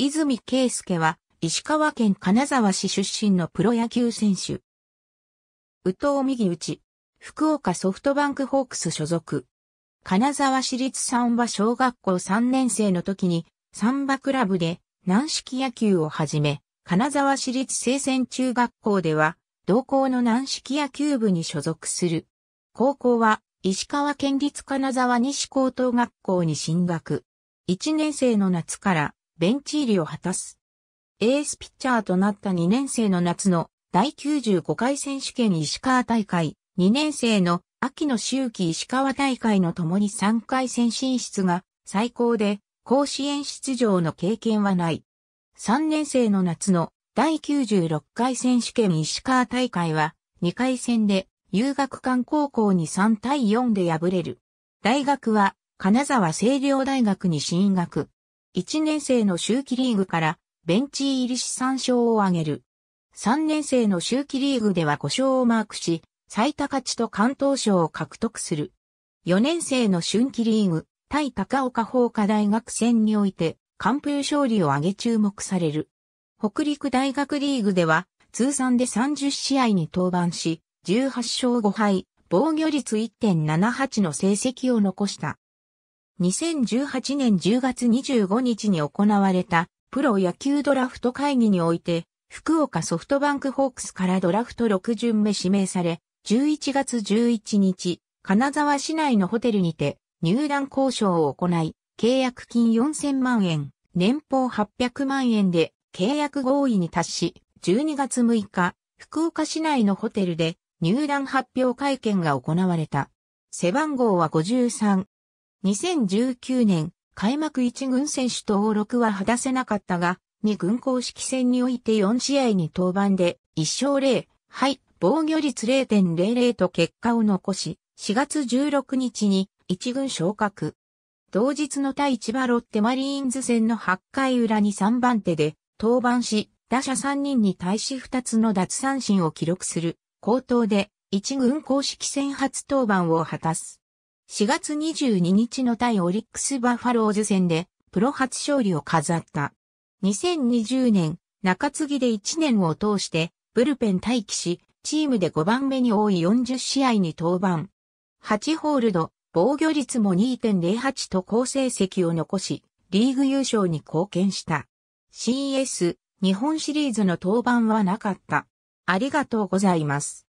泉圭介は、石川県金沢市出身のプロ野球選手。宇藤右内、福岡ソフトバンクホークス所属。金沢市立三和小学校3年生の時に、三和クラブで軟式野球を始め、金沢市立聖泉中学校では、同校の軟式野球部に所属する。高校は、石川県立金沢西高等学校に進学。1年生の夏から、ベンチ入りを果たす。エースピッチャーとなった2年生の夏の第95回選手権石川大会、2年生の秋の周期石川大会の共に3回戦進出が最高で甲子園出場の経験はない。3年生の夏の第96回選手権石川大会は2回戦で遊学館高校に3対4で敗れる。大学は金沢清涼大学に進学。1年生の周期リーグからベンチ入りし3勝を挙げる。3年生の周期リーグでは5勝をマークし、最多勝ちと関東賞を獲得する。4年生の春季リーグ、対高岡法科大学戦において、完封勝利を挙げ注目される。北陸大学リーグでは、通算で30試合に登板し、18勝5敗、防御率1.78の成績を残した。2018年10月25日に行われたプロ野球ドラフト会議において、福岡ソフトバンクホークスからドラフト6巡目指名され、11月11日、金沢市内のホテルにて入団交渉を行い、契約金4000万円、年俸800万円で契約合意に達し、12月6日、福岡市内のホテルで入団発表会見が行われた。背番号は53、2019年、開幕1軍選手登録は果たせなかったが、2軍公式戦において4試合に登板で、1勝0、敗、防御率0.00と結果を残し、4月16日に1軍昇格。同日の対千葉ロッテマリーンズ戦の8回裏に3番手で登板し、打者3人に対し2つの奪三振を記録する、高頭で1軍公式戦初登板を果たす。4月22日の対オリックスバファローズ戦でプロ初勝利を飾った。2020年、中継ぎで1年を通してブルペン待機し、チームで5番目に多い40試合に登板。8ホールド、防御率も2.08と好成績を残し、リーグ優勝に貢献した。CS 日本シリーズの登板はなかった。ありがとうございます。